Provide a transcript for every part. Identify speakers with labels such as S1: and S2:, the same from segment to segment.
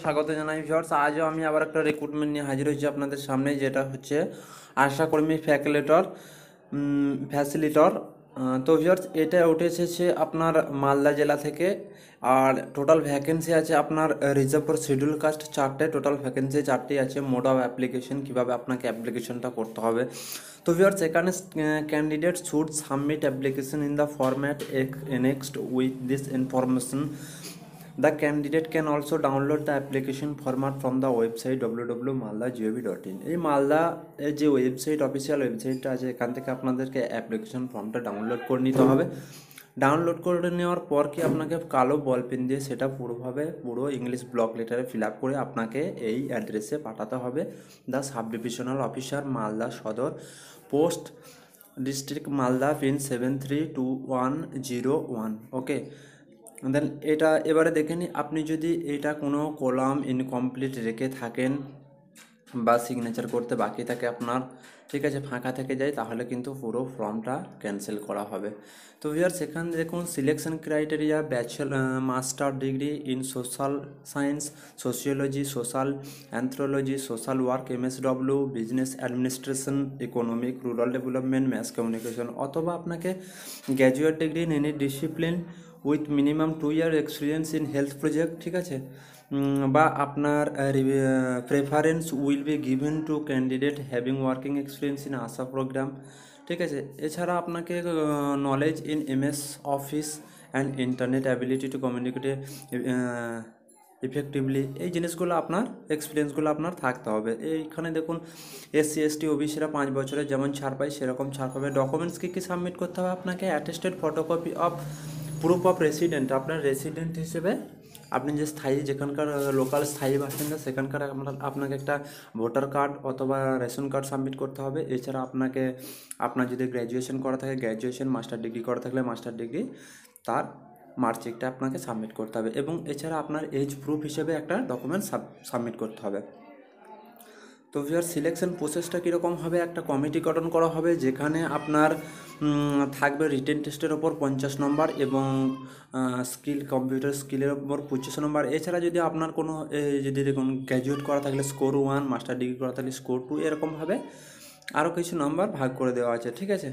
S1: স্বাগত জানাই ভিউয়ার্স আজও আমি আবার একটা রিক্রুটমেন্ট নিয়ে হাজির হয়েছি আপনাদের সামনে যেটা হচ্ছে আশাকর্মী ফ্যাকুলেটর ফ্যাসিলিটর তো ভিউয়ার্স এটা উঠে এসেছে আপনার মালদা জেলা থেকে আর টোটাল ভ্যাকেন্সি আছে আপনার রিজার্ভ ফর শিডিউল কাস্ট চারটে টোটাল ভ্যাকেন্সি চারটেই আছে মোড অফ অ্যাপ্লিকেশন কীভাবে আপনাকে অ্যাপ্লিকেশনটা করতে হবে তো ভিউয়ার্স এখানে candidate should submit application in the format next with this information The candidate can also download the application format from the website www.malda.gov.in এই মালদা এর যে ওয়েবসাইট অফিসিয়াল ওয়েবসাইটটা আছে এখান থেকে আপনাদেরকে অ্যাপ্লিকেশন ফর্মটা ডাউনলোড করে নিতে হবে ডাউনলোড করে নেওয়ার পর কি আপনাকে কালো বল পেন দিয়ে সেটা পুরোভাবে পুরো ইংলিশ ব্লক লেটারে ফিল আপ করে আপনাকে এই অ্যাড্রেসে পাঠাতে হবে the sub divisional officer Malda Sadar post district Malda pin seven three two one zero one okay then এটা এবারে দেখে নিই আপনি যদি এটা কোনো কলাম ইনকমপ্লিট রেখে থাকেন বা সিগনেচার করতে বাকি থাকে আপনার ঠিক আছে ফাঁকা থেকে যায় তাহলে কিন্তু পুরো ফর্মটা ক্যান্সেল করা হবে তো ভিউয়ার সেখানে দেখুন selection criteria bachelor master degree in social science sociology social anthropology social work W business administration economic rural development mass communication অথবা আপনাকে graduate degree in any discipline with minimum two year experience in health project ঠিক আছে বা আপনার preference will be given to candidate having working experience in ASHA program ঠিক আছে এছাড়া আপনাকে knowledge in MS office and internet ability to communicate effectively এই জিনিসগুলো আপনার এক্সপিরিয়েন্সগুলো আপনার থাকতে হবে এইখানে দেখুন এসসি এসটি ওবিসিরা পাঁচ বছরের যেমন ছাড় পায় সেরকম ছাড় পাবে ডকুমেন্টস কী কী সাবমিট করতে হবে আপনাকে attested photocopy of proof of resident আপনার রেসিডেন্ট হিসেবে আপনি যে স্থায়ী যেখানকার লোকাল স্থায়ী বাসিন্দা সেখানকার আপনার আপনাকে একটা ভোটার কার্ড অথবা রেশন কার্ড সাবমিট করতে হবে এছাড়া আপনাকে আপনার যদি গ্র্যাজুয়েশন করা থাকে গ্র্যাজুয়েশন মাস্টার ডিগ্রি করা থাকলে মাস্টার ডিগ্রি তার মার্কশিটটা আপনাকে সাবমিট করতে হবে এবং এছাড়া আপনার এজ প্রুফ হিসেবে একটা ডকুমেন্ট সাবমিট করতে হবে তো ভিউয়ার সিলেকশন প্রসেসটা কীরকম হবে একটা কমিটি গঠন করা হবে যেখানে আপনার থাকবে রিটেন টেস্টের ওপর পঞ্চাশ নম্বর এবং স্কিল কম্পিউটার স্কিলের ওপর পঁচিশ নম্বর এছাড়া যদি আপনার কোনো যদি দেখুন গ্র্যাজুয়েট করা থাকলে স্কোর ওয়ান মাস্টার ডিগ্রি করা থাকলে স্কোর টু এরকমভাবে আরও কিছু নম্বর ভাগ করে দেওয়া আছে ঠিক আছে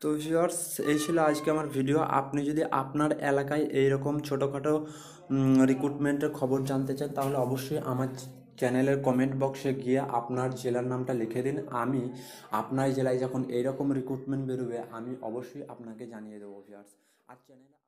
S1: তো ভিউয়ার্স এই ছিল আজকে আমার ভিডিও আপনি যদি আপনার এলাকায় এইরকম ছোটোখাটো রিক্রুটমেন্টের খবর জানতে চান তাহলে অবশ্যই আমার চ্যানেলের কমেন্ট বক্সে গিয়ে আপনার জেলার নামটা লিখে দিন আমি আপনার জেলায় যখন এইরকম রিক্রুটমেন্ট বেরোবে আমি অবশ্যই আপনাকে জানিয়ে দেবো ভিউয়ার্স আর চ্যানেল